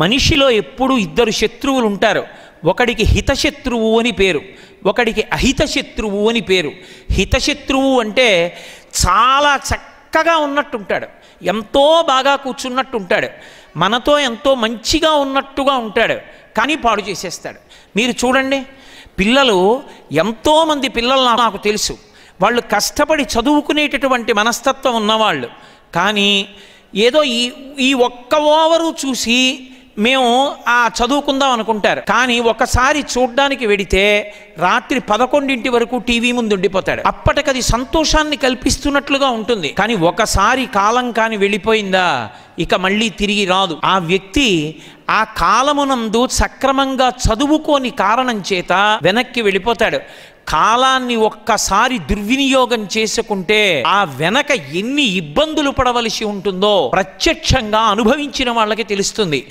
మనిషిలో ఎప్పుడూ ఇద్దరు శత్రువులు ఉంటారు ఒకడికి హితశత్రువు అని పేరు ఒకడికి అహితశత్రువు అని పేరు హితశత్రువు అంటే చాలా చక్కగా ఉన్నట్టుంటాడు ఎంతో బాగా కూర్చున్నట్టు ఉంటాడు మనతో ఎంతో మంచిగా ఉన్నట్టుగా ఉంటాడు కానీ పాడు చేసేస్తాడు మీరు చూడండి పిల్లలు ఎంతోమంది పిల్లలు నాకు తెలుసు వాళ్ళు కష్టపడి చదువుకునేటటువంటి మనస్తత్వం ఉన్నవాళ్ళు కానీ ఏదో ఈ ఈ ఒక్క ఓవరు చూసి మేము ఆ చదువుకుందాం అనుకుంటారు కానీ ఒకసారి చూడ్డానికి వెడితే రాత్రి పదకొండింటి వరకు టీవీ ముందు ఉండిపోతాడు అప్పటికది సంతోషాన్ని కల్పిస్తున్నట్లుగా ఉంటుంది కానీ ఒకసారి కాలం కాని వెళ్ళిపోయిందా ఇక మళ్ళీ తిరిగి రాదు ఆ వ్యక్తి ఆ కాలమునందు సక్రమంగా చదువుకోని కారణం చేత వెనక్కి వెళ్ళిపోతాడు కాలాన్ని ఒక్కసారి దుర్వినియోగం చేసుకుంటే ఆ వెనక ఎన్ని ఇబ్బందులు పడవలసి ఉంటుందో ప్రత్యక్షంగా అనుభవించిన వాళ్ళకి తెలుస్తుంది